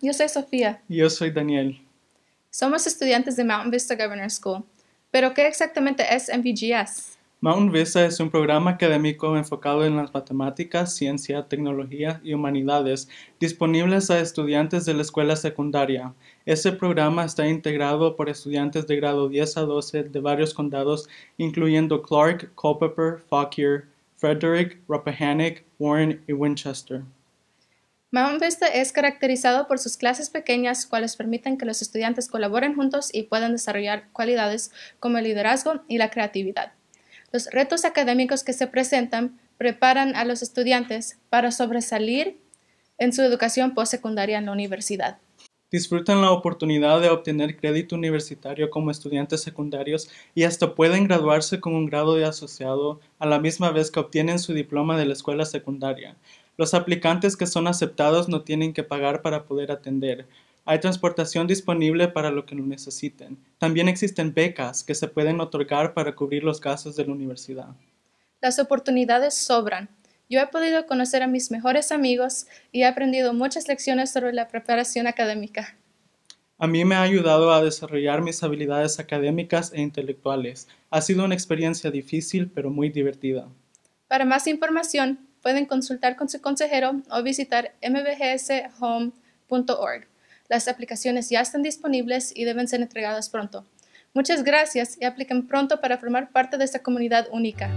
yo soy Sofía. yo soy Daniel. Somos estudiantes de Mountain Vista Governor School. ¿Pero qué exactamente es MVGS? Mountain Vista es un programa académico enfocado en las matemáticas, ciencia, tecnología y humanidades disponibles a estudiantes de la escuela secundaria. Este programa está integrado por estudiantes de grado 10 a 12 de varios condados, incluyendo Clark, Culpeper, Fauquier, Frederick, Rappahannock, Warren y Winchester. Mount es caracterizado por sus clases pequeñas, cuales permiten que los estudiantes colaboren juntos y puedan desarrollar cualidades como el liderazgo y la creatividad. Los retos académicos que se presentan preparan a los estudiantes para sobresalir en su educación postsecundaria en la universidad. Disfrutan la oportunidad de obtener crédito universitario como estudiantes secundarios y hasta pueden graduarse con un grado de asociado a la misma vez que obtienen su diploma de la escuela secundaria. Los aplicantes que son aceptados no tienen que pagar para poder atender. Hay transportación disponible para lo que lo necesiten. También existen becas que se pueden otorgar para cubrir los gastos de la universidad. Las oportunidades sobran. Yo he podido conocer a mis mejores amigos y he aprendido muchas lecciones sobre la preparación académica. A mí me ha ayudado a desarrollar mis habilidades académicas e intelectuales. Ha sido una experiencia difícil, pero muy divertida. Para más información, pueden consultar con su consejero o visitar mbgshome.org. Las aplicaciones ya están disponibles y deben ser entregadas pronto. Muchas gracias y apliquen pronto para formar parte de esta comunidad única.